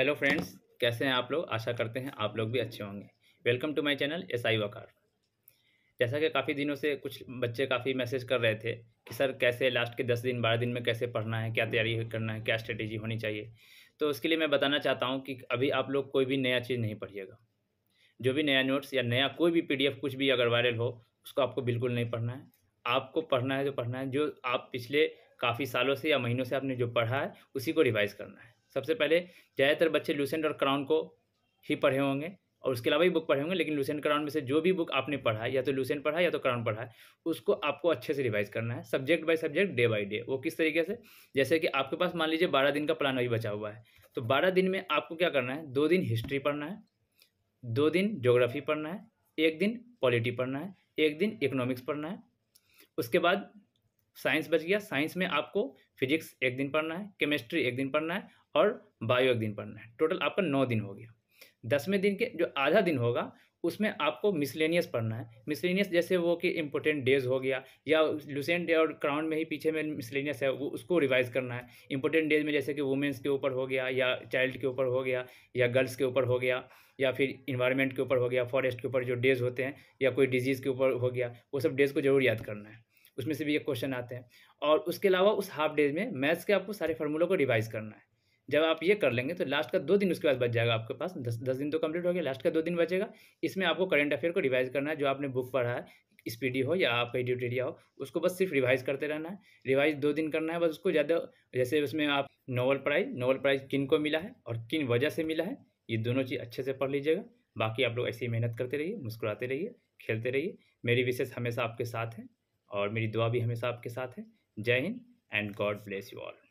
hello friends कैसे हैं आप लोग आशा करते हैं आप लोग भी अच्छे होंगे welcome to my channel S I Waqar जैसा कि काफ़ी दिनों से कुछ बच्चे काफ़ी मैसेज कर रहे थे कि सर कैसे लास्ट के दस दिन बारह दिन में कैसे पढ़ना है क्या तैयारी करना है क्या स्ट्रेटेजी होनी चाहिए तो उसके लिए मैं बताना चाहता हूँ कि अभी आप लोग कोई भी नया चीज़ नहीं पढ़िएगा जो भी नया नोट्स या नया कोई भी पी कुछ भी अगर वायरल हो उसको आपको बिल्कुल नहीं पढ़ना है आपको पढ़ना है जो तो पढ़ना है जो आप पिछले काफ़ी सालों से या महीनों से आपने जो पढ़ा है उसी को रिवाइज़ करना है सबसे पहले ज़्यादातर बच्चे लूसेंट और क्राउन को ही पढ़े होंगे और उसके अलावा भी बुक पढ़े होंगे लेकिन लूसेंट क्राउन में से जो भी बुक आपने पढ़ा है या तो लूसेंट पढ़ा या तो क्राउन पढ़ा है उसको आपको अच्छे से रिवाइज करना है subject by subject day by day वो किस तरीके से जैसे कि आपके पास मान लीजिए बारह दिन का प्लान अभी बचा हुआ है तो बारह दिन में आपको क्या करना है दो दिन हिस्ट्री पढ़ना है दो दिन जोग्राफी पढ़ना है एक दिन पॉलिटी पढ़ना है एक दिन इकोनॉमिक्स पढ़ना है उसके बाद साइंस बच गया साइंस में आपको फिजिक्स एक दिन पढ़ना है केमिस्ट्री एक दिन पढ़ना है और बायो एक दिन पढ़ना है टोटल आपका नौ दिन हो गया दसवें दिन के जो आधा दिन होगा उसमें आपको मिसलेनियस पढ़ना है मिसलेनियस जैसे वो कि इम्पोर्टेंट डेज हो गया या लूसेंट डे और क्राउन में ही पीछे में मिसलेनियस है वो उसको रिवाइज करना है इम्पोर्टेंट डेज में जैसे कि वुमेंस के ऊपर हो गया या चाइल्ड के ऊपर हो गया या गर्ल्स के ऊपर हो गया या फिर इन्वायरमेंट के ऊपर हो गया फॉरेस्ट के ऊपर जो डेज होते हैं या कोई डिजीज़ के ऊपर हो गया वो सब डेज को जरूर याद करना है उसमें से भी ये क्वेश्चन आते हैं और उसके अलावा उस हाफ डेज में मैथ्स के आपको सारे फार्मूलों को रिवाइज करना है जब आप ये कर लेंगे तो लास्ट का दो दिन उसके बाद बच जाएगा आपके पास दस दस दिन तो कंप्लीट हो गया लास्ट का दो दिन बचेगा इसमें आपको करंट अफेयर को रिवाइज करना है जो आपने बुक पढ़ा है स्पीडी हो या आपका ड्यूटेरिया हो उसको बस सिर्फ रिवाइज करते रहना है रिवाइज दो दिन करना है बस उसको ज़्यादा जैसे उसमें आप नोवल प्राइज नोवल प्राइज किन को मिला है और किन वजह से मिला है ये दोनों चीज़ अच्छे से पढ़ लीजिएगा बाकी आप लोग ऐसी मेहनत करते रहिए मुस्कुराते रहिए खेलते रहिए मेरी विशेष हमेशा आपके साथ हैं और मेरी दुआ भी हमेशा आपके साथ है जय हिंद and God bless you all